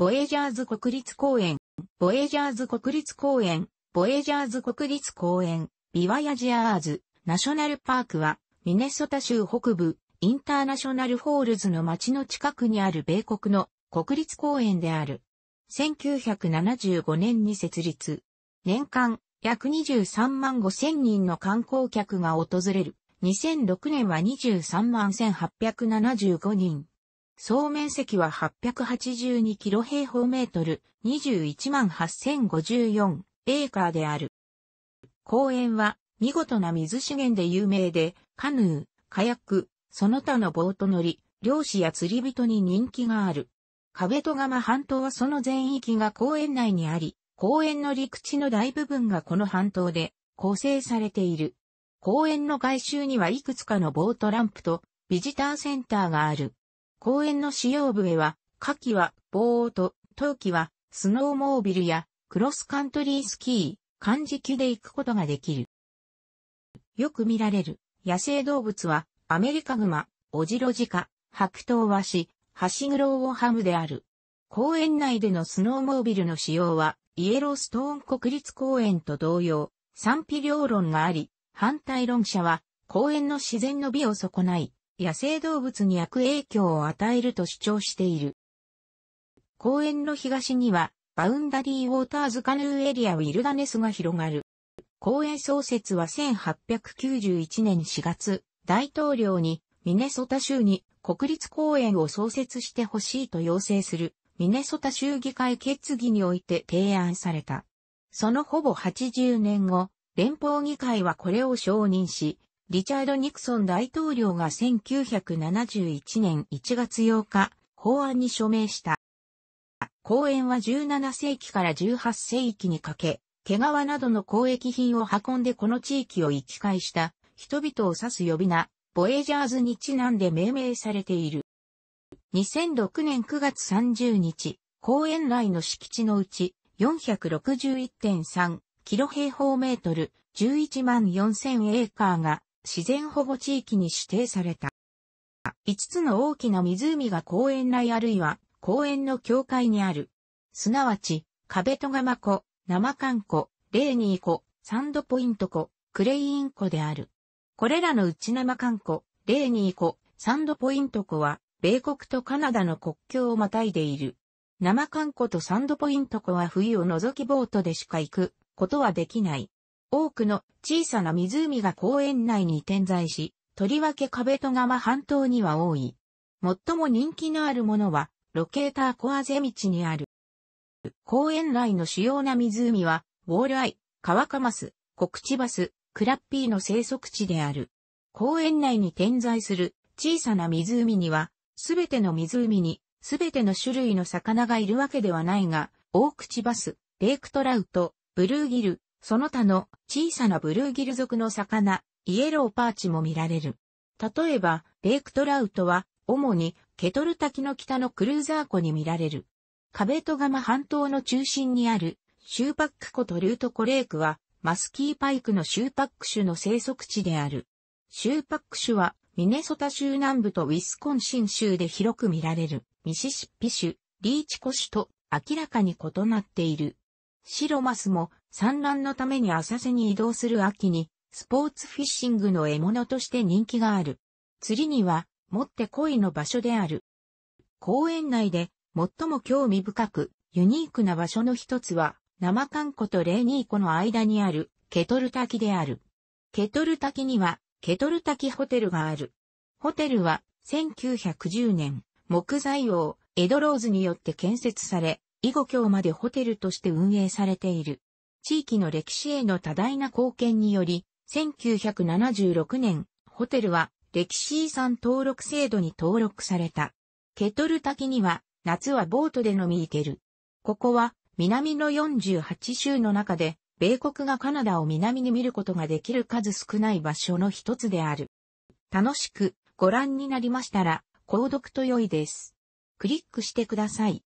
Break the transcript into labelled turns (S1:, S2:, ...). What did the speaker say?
S1: ボエージャーズ国立公園、ボエージャーズ国立公園、ボエージャーズ国立公園、ビワヤジアーズ、ナショナルパークは、ミネソタ州北部、インターナショナルホールズの町の近くにある米国の国立公園である。1975年に設立。年間約23万5千人の観光客が訪れる。2006年は23万1875人。総面積は882キロ平方メートル、21万8054エーカーである。公園は見事な水資源で有名で、カヌー、カヤック、その他のボート乗り、漁師や釣り人に人気がある。壁戸釜半島はその全域が公園内にあり、公園の陸地の大部分がこの半島で構成されている。公園の外周にはいくつかのボートランプとビジターセンターがある。公園の使用笛は、夏季は棒音、冬季はスノーモービルやクロスカントリースキー、漢字機で行くことができる。よく見られる野生動物はアメリカグマ、オジロジカ、白頭ワシ、ハシグロウオハムである。公園内でのスノーモービルの使用はイエローストーン国立公園と同様賛否両論があり、反対論者は公園の自然の美を損ない、野生動物に悪影響を与えると主張している。公園の東には、バウンダリーウォーターズカヌーエリアウィルダネスが広がる。公園創設は1891年4月、大統領にミネソタ州に国立公園を創設してほしいと要請するミネソタ州議会決議において提案された。そのほぼ80年後、連邦議会はこれを承認し、リチャード・ニクソン大統領が1971年1月8日、法案に署名した。公園は17世紀から18世紀にかけ、毛皮などの交易品を運んでこの地域を行き返した人々を指す呼び名、ボエジャーズにちなんで命名されている。2006年9月30日、公園内の敷地のうち4 6 1 3キロ平方メートル11万4000エーカーが自然保護地域に指定された。5つの大きな湖が公園内あるいは公園の境界にある。すなわち、壁戸釜湖、生観湖、レーニー湖、サンドポイント湖、クレイン湖である。これらのうち生観湖、レーニー湖、サンドポイント湖は、米国とカナダの国境をまたいでいる。生観湖とサンドポイント湖は冬を除きボートでしか行くことはできない。多くの小さな湖が公園内に点在し、とりわけ壁戸川半島には多い。最も人気のあるものは、ロケーターコアゼ道にある。公園内の主要な湖は、ウォールアイ、カワカマス、コクチバス、クラッピーの生息地である。公園内に点在する小さな湖には、すべての湖に、すべての種類の魚がいるわけではないが、オオクチバス、レイクトラウト、ブルーギル、その他の小さなブルーギル属の魚、イエローパーチも見られる。例えば、レイクトラウトは、主にケトル滝の北のクルーザー湖に見られる。カベトガマ半島の中心にある、シューパック湖とルートコレイクは、マスキーパイクのシューパック種の生息地である。シューパック種は、ミネソタ州南部とウィスコンシン州で広く見られる、ミシシッピ州、リーチコ種と明らかに異なっている。シロマスも産卵のために浅瀬に移動する秋に、スポーツフィッシングの獲物として人気がある。釣りには、もって恋の場所である。公園内で、最も興味深く、ユニークな場所の一つは、生観湖とレーニー湖の間にある、ケトル滝である。ケトル滝には、ケトル滝ホテルがある。ホテルは、1910年、木材王、エドローズによって建設され、以後今日までホテルとして運営されている。地域の歴史への多大な貢献により、1976年、ホテルは歴史遺産登録制度に登録された。ケトル滝には、夏はボートで飲み行ける。ここは、南の48州の中で、米国がカナダを南に見ることができる数少ない場所の一つである。楽しくご覧になりましたら、購読と良いです。クリックしてください。